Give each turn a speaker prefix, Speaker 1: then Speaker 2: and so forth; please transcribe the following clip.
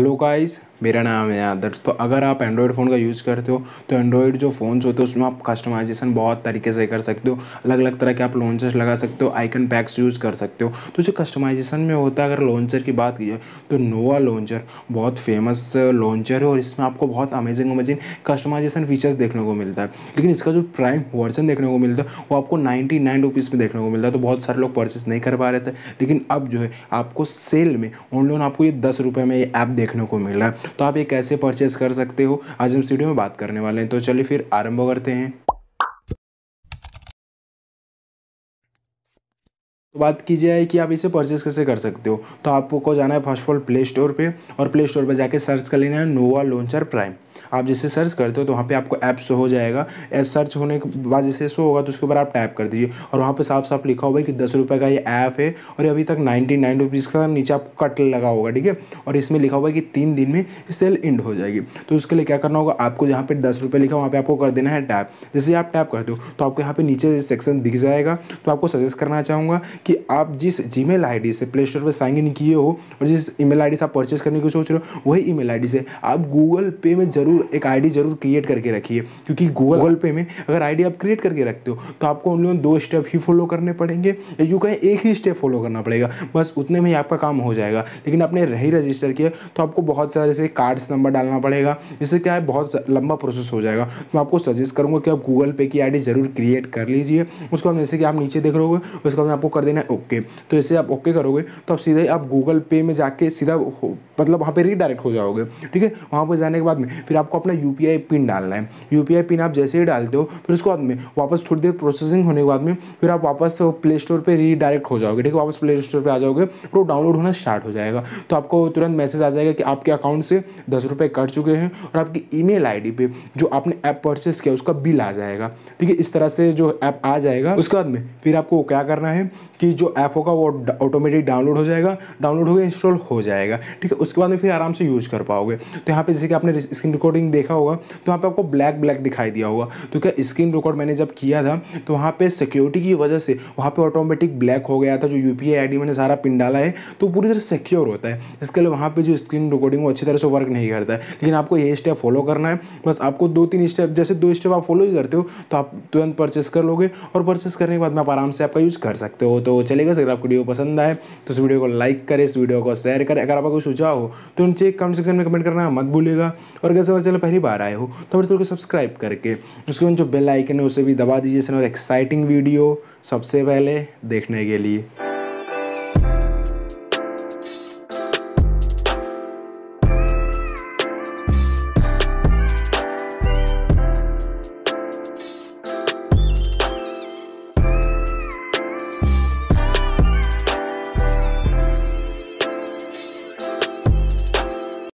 Speaker 1: hello guys मेरा नाम है आदर्श तो अगर आप एंड्रॉयड फ़ोन का यूज़ करते हो तो एंड्रॉयड जो फ़ोन्स होते हैं उसमें आप कस्टमाइजेशन बहुत तरीके से कर सकते हो अलग अलग तरह के आप लॉन्चर्स लगा सकते हो आइकन पैक्स यूज़ कर सकते हो तो जो कस्टमाइजेशन में होता है अगर लॉन्चर की बात की जाए तो नोवा लॉन्चर बहुत फेमस लॉन्चर है और इसमें आपको बहुत अमेजिंग अमेजिंग कस्टमाइजेशन फीचर्स देखने को मिलता है लेकिन इसका जो प्राइम वर्जन देखने को मिलता है वो आपको नाइन्टी नाइन रुपीज़ में देखने को मिलता है तो बहुत सारे लोग परचेस नहीं कर पा रहे थे लेकिन अब जो है आपको सेल में ऑनलाइन आपको ये दस रुपये में ये ऐप देख देखने को मिल रहा है तो आप ये कैसे परचेस कर सकते हो आज हम स्टूडियो में बात करने वाले हैं तो चलिए फिर आरंभ करते हैं तो बात की जाए कि आप इसे परचेस कैसे कर सकते हो तो आपको जाना है first of all Play Store पे और प्ले स्टोर पर जाके सर्च कर लेना है नोवा लॉन्चर प्राइम आप जैसे सर्च करते हो तो वहाँ पर आपको ऐप शो हो जाएगा ऐप सर्च होने के बाद जैसे शो होगा तो उसके ऊपर आप टैप कर दीजिए और वहाँ पर साफ साफ लिखा होगा कि दस रुपये का ये ऐप है और अभी तक नाइन्टी नाइन रुपीज़ का नीचे आपको कट लगा होगा ठीक है और इसमें लिखा हुआ है कि तीन दिन में सेल इंड हो जाएगी तो उसके लिए क्या करना होगा आपको जहाँ पर दस रुपये लिखा वहाँ पर आपको कर देना है टैप जैसे आप टैप कर दो तो आपको यहाँ पर नीचे सेक्शन दिख जाएगा तो आपको सजेस्ट करना चाहूँगा कि आप जिस जी मेल से प्ले स्टोर पर साइन इन किए हो और जिस ई मेल से आप परचेज करने की सोच रहे हो वही ई मेल से आप गूगल पे में ज़रूर ज़रूर एक आईडी ज़रूर क्रिएट करके रखिए क्योंकि गूगल पे में अगर आईडी आप क्रिएट करके रखते हो तो आपको लोगों दो स्टेप ही फॉलो करने पड़ेंगे या यू कहें एक ही स्टेप फॉलो करना पड़ेगा बस उतने में ही आपका काम हो जाएगा लेकिन आपने रही रजिस्टर किया तो आपको बहुत सारे से कार्ड्स नंबर डालना पड़ेगा इससे क्या है बहुत लंबा प्रोसेस हो जाएगा तो मैं आपको सजेस्ट करूँगा कि आप गूगल पे की आई ज़रूर क्रिएट कर लीजिए उसके बाद जैसे कि आप नीचे देख रहे उसके बाद आपको कर देना है ओके तो जैसे आप ओके करोगे तो आप सीधे आप गूगल पे में जाके सीधा मतलब वहाँ पर रीडायरेक्ट हो जाओगे ठीक है वहाँ पर जाने के बाद में फिर आप आपको अपना यू पिन डालना है यू पिन आप जैसे ही डालते हो फिर उसके बाद में वापस थोड़ी देर प्रोसेसिंग होने के बाद में फिर आप वापस प्ले स्टोर पर रीडायरेक्ट हो जाओगे ठीक है वापस प्ले स्टोर पर आ जाओगे फिर वो डाउनलोड होना स्टार्ट हो जाएगा तो आपको तुरंत मैसेज आ जाएगा कि आपके अकाउंट से दस रुपए कट चुके हैं और आपकी ईमेल आईडी पे जो आपने ऐप परचेस किया उसका बिल आ जाएगा ठीक है इस तरह से जो ऐप आ जाएगा उसके बाद में फिर आपको क्या करना है कि जो ऐप होगा वो ऑटोमेटिक डाउनलोड हो जाएगा डाउनलोड होगा इंस्टॉल हो जाएगा ठीक है उसके बाद में फिर आराम से यूज़ कर पाओगे तो यहाँ पे जैसे कि आपने स्क्रीन रिकॉर्डिंग रिकॉर्डिंग देखा होगा तो वहाँ पर आपको ब्लैक ब्लैक दिखाई दिया होगा तो क्या स्क्रीन रिकॉर्ड मैंने जब किया था तो वहाँ पर सिक्योरिटी की वजह से वहाँ पर ऑटोमेटिक ब्लैक हो गया था जो यू पी मैंने सारा पिन डाला है तो पूरी तरह सिक्योर होता है इसके लिए वहाँ पर जो स्क्रीन रिकॉर्डिंग वो अच्छी तरह से वर्क नहीं करता है लेकिन आपको ये स्टेप फॉलो करना है बस आपको दो तीन स्टेप जैसे दो स्टेप आप फॉलो ही करते हो तो आप तुरंत परचेस कर लोगे और परचेस करने के बाद में आप आराम से आपका यूज़ कर सकते हो तो चलेगा अगर आपको वीडियो पसंद आए तो इस वीडियो को लाइक करें इस वीडियो को शेयर करें अगर आपका कोई सुझाव हो तो नीचे कमेंट सेक्शन में कमेंट करना मत भूलेगा और कैसे चैनल पहली बार आए हो तो हमारे चैनल को सब्सक्राइब करके उसके बाद जो बेल आइकन है उसे भी दबा दीजिए और एक्साइटिंग वीडियो सबसे पहले देखने के लिए